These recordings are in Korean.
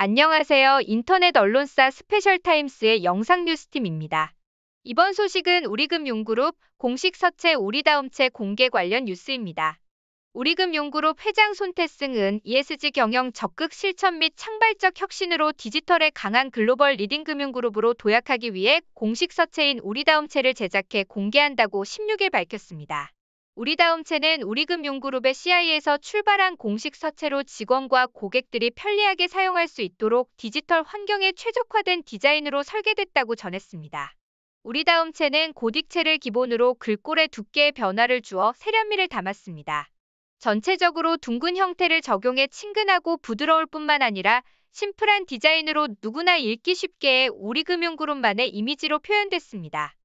안녕하세요. 인터넷 언론사 스페셜타임스의 영상뉴스팀입니다. 이번 소식은 우리금융그룹 공식 서체 우리다음체 공개 관련 뉴스입니다. 우리금융그룹 회장 손태승은 ESG 경영 적극 실천 및 창발적 혁신으로 디지털의 강한 글로벌 리딩 금융그룹으로 도약하기 위해 공식 서체인 우리다음체를 제작해 공개한다고 16일 밝혔습니다. 우리다음체는 우리금융그룹의 CI에서 출발한 공식 서체로 직원과 고객들이 편리하게 사용할 수 있도록 디지털 환경에 최적화된 디자인으로 설계됐다고 전했습니다. 우리다음체는 고딕체를 기본으로 글꼴의 두께의 변화를 주어 세련미를 담았습니다. 전체적으로 둥근 형태를 적용해 친근하고 부드러울 뿐만 아니라 심플한 디자인으로 누구나 읽기 쉽게 우리금융그룹만의 이미지로 표현됐습니다.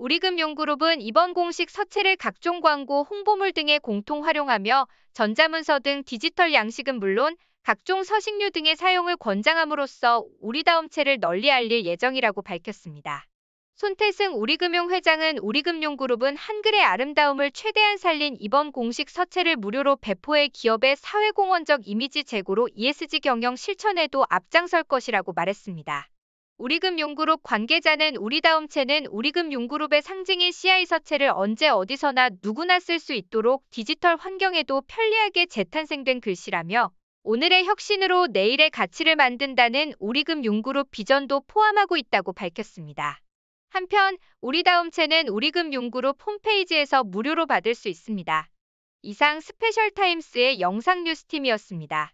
우리금융그룹은 이번 공식 서체를 각종 광고, 홍보물 등에 공통 활용하며 전자문서 등 디지털 양식은 물론 각종 서식류 등의 사용을 권장함으로써 우리다음 채를 널리 알릴 예정이라고 밝혔습니다. 손태승 우리금융 회장은 우리금융그룹은 한글의 아름다움을 최대한 살린 이번 공식 서체를 무료로 배포해 기업의 사회공헌적 이미지 제고로 ESG 경영 실천에도 앞장설 것이라고 말했습니다. 우리금융그룹 관계자는 우리다음체는 우리금융그룹의 상징인 c i 이서체를 언제 어디서나 누구나 쓸 수 있도록 디지털 환경에도 편리하게 재탄생된 글씨라며 오늘의 혁신으로 내일의 가치를 만든다는 우리금융그룹 비전도 포함하고 있다고 밝혔습니다. 한편 우리다음체는 우리금융그룹 홈페이지에서 무료로 받을 수 있습니다. 이상 스페셜타임스의 영상 뉴스팀이었습니다.